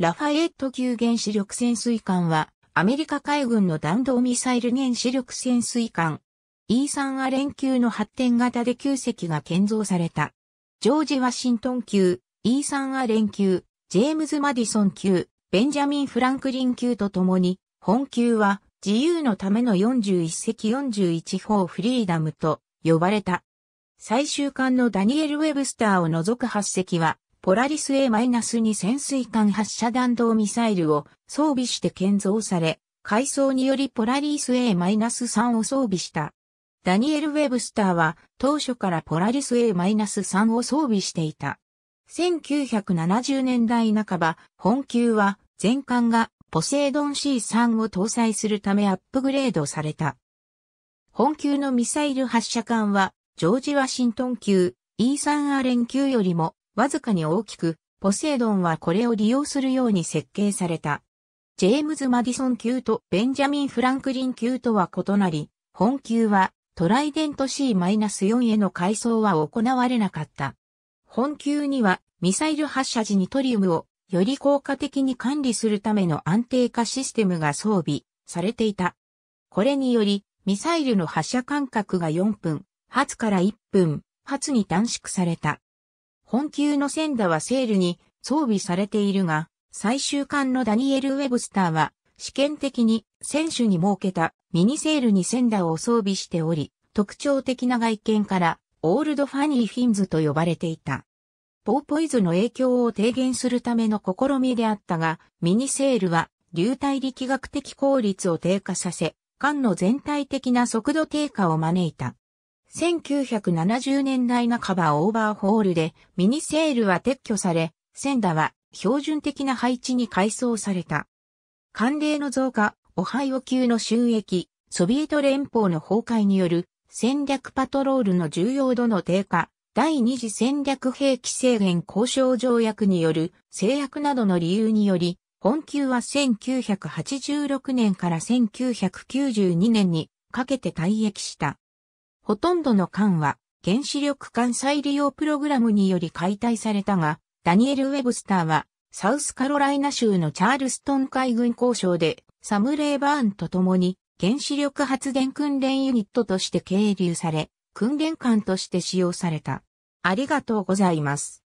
ラファエット級原子力潜水艦は、アメリカ海軍の弾道ミサイル原子力潜水艦、E3 アレン級の発展型で9隻が建造された。ジョージ・ワシントン級、E3 アレン級、ジェームズ・マディソン級、ベンジャミン・フランクリン級とともに、本級は自由のための41隻41砲フリーダムと呼ばれた。最終艦のダニエル・ウェブスターを除く8隻はポラリス A-2 潜水艦発射弾道ミサイルを装備して建造され、改装によりポラリス A-3 を装備した。ダニエル・ウェブスターは当初からポラリス A-3 を装備していた。1970年代半ば、本級は全艦がポセイドン C3 を搭載するためアップグレードされた。本級のミサイル発射艦はジョージ・ワシントン級 E3 アレン級よりもわずかに大きく、ポセイドンはこれを利用するように設計された。ジェームズ・マディソン級とベンジャミン・フランクリン級とは異なり、本級はトライデント C-4 への改装は行われなかった。本級にはミサイル発射時にトリウムをより効果的に管理するための安定化システムが装備されていた。これにより、ミサイルの発射間隔が4分、発から1分、発に短縮された。本級のセンダはセールに装備されているが、最終巻のダニエル・ウェブスターは、試験的に選手に設けたミニセールにセンダを装備しており、特徴的な外見からオールドファニーフィンズと呼ばれていた。ポーポイズの影響を低減するための試みであったが、ミニセールは流体力学的効率を低下させ、艦の全体的な速度低下を招いた。1970年代半ばオーバーホールでミニセールは撤去され、センダは標準的な配置に改装された。寒冷の増加、オハイオ級の収益、ソビエト連邦の崩壊による戦略パトロールの重要度の低下、第二次戦略兵器制限交渉条約による制約などの理由により、本級は1986年から1992年にかけて退役した。ほとんどの艦は原子力艦再利用プログラムにより解体されたが、ダニエル・ウェブスターはサウスカロライナ州のチャールストン海軍交渉でサム・レイバーンと共に原子力発電訓練ユニットとして経留され、訓練艦として使用された。ありがとうございます。